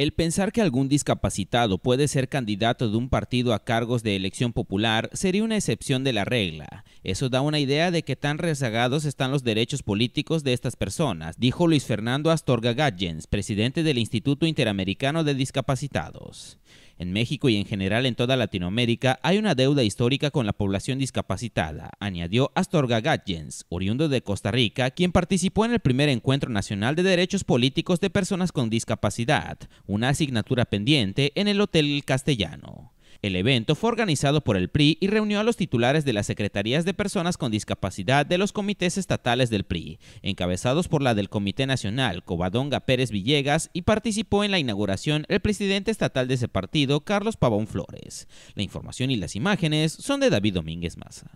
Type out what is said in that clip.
El pensar que algún discapacitado puede ser candidato de un partido a cargos de elección popular sería una excepción de la regla. Eso da una idea de que tan rezagados están los derechos políticos de estas personas, dijo Luis Fernando Astorga Gadgens, presidente del Instituto Interamericano de Discapacitados. En México y en general en toda Latinoamérica hay una deuda histórica con la población discapacitada, añadió Astorga Gadgens, oriundo de Costa Rica, quien participó en el primer encuentro nacional de derechos políticos de personas con discapacidad, una asignatura pendiente en el Hotel Castellano. El evento fue organizado por el PRI y reunió a los titulares de las Secretarías de Personas con Discapacidad de los comités estatales del PRI, encabezados por la del Comité Nacional, Covadonga Pérez Villegas, y participó en la inauguración el presidente estatal de ese partido, Carlos Pavón Flores. La información y las imágenes son de David Domínguez Maza.